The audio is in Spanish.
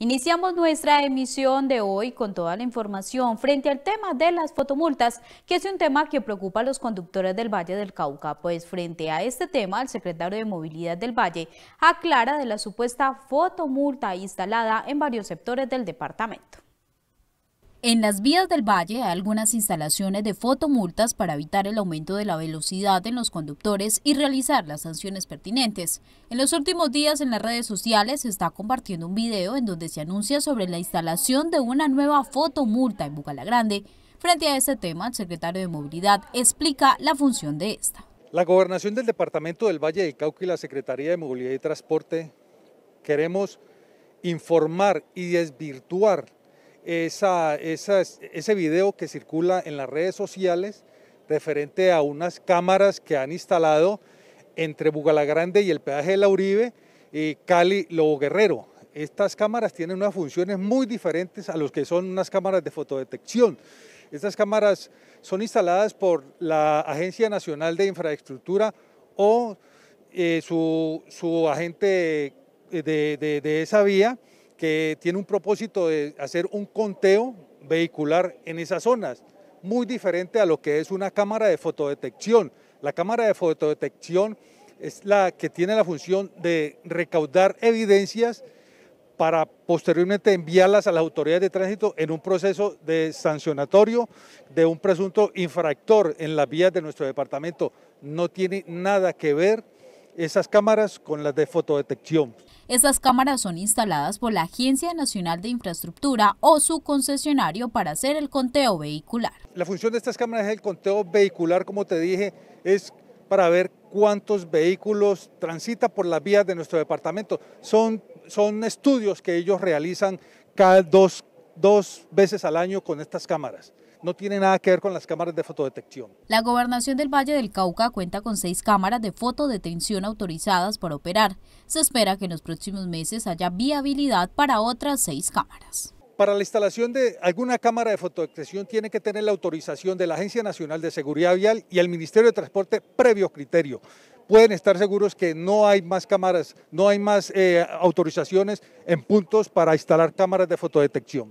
Iniciamos nuestra emisión de hoy con toda la información frente al tema de las fotomultas, que es un tema que preocupa a los conductores del Valle del Cauca, pues frente a este tema, el secretario de Movilidad del Valle aclara de la supuesta fotomulta instalada en varios sectores del departamento. En las vías del valle hay algunas instalaciones de fotomultas para evitar el aumento de la velocidad en los conductores y realizar las sanciones pertinentes. En los últimos días en las redes sociales se está compartiendo un video en donde se anuncia sobre la instalación de una nueva fotomulta en Grande. Frente a este tema, el secretario de Movilidad explica la función de esta. La Gobernación del Departamento del Valle del Cauca y la Secretaría de Movilidad y Transporte queremos informar y desvirtuar esa, ese video que circula en las redes sociales referente a unas cámaras que han instalado entre Bugalagrande y el peaje de La Uribe, y Cali Lobo Guerrero. Estas cámaras tienen unas funciones muy diferentes a los que son unas cámaras de fotodetección. Estas cámaras son instaladas por la Agencia Nacional de Infraestructura o eh, su, agente eh, de esa vía que tiene un propósito de hacer un conteo vehicular en esas zonas, muy diferente a lo que es una cámara de fotodetección. La cámara de fotodetección es la que tiene la función de recaudar evidencias para posteriormente enviarlas a las autoridades de tránsito en un proceso de sancionatorio de un presunto infractor en las vías de nuestro departamento. No tiene nada que ver esas cámaras con las de fotodetección. Esas cámaras son instaladas por la Agencia Nacional de Infraestructura o su concesionario para hacer el conteo vehicular. La función de estas cámaras es el conteo vehicular, como te dije, es para ver cuántos vehículos transita por las vías de nuestro departamento. Son, son estudios que ellos realizan cada dos, dos veces al año con estas cámaras no tiene nada que ver con las cámaras de fotodetección. La gobernación del Valle del Cauca cuenta con seis cámaras de fotodetención autorizadas para operar. Se espera que en los próximos meses haya viabilidad para otras seis cámaras. Para la instalación de alguna cámara de fotodetección tiene que tener la autorización de la Agencia Nacional de Seguridad Vial y el Ministerio de Transporte previo criterio. Pueden estar seguros que no hay más cámaras, no hay más eh, autorizaciones en puntos para instalar cámaras de fotodetección.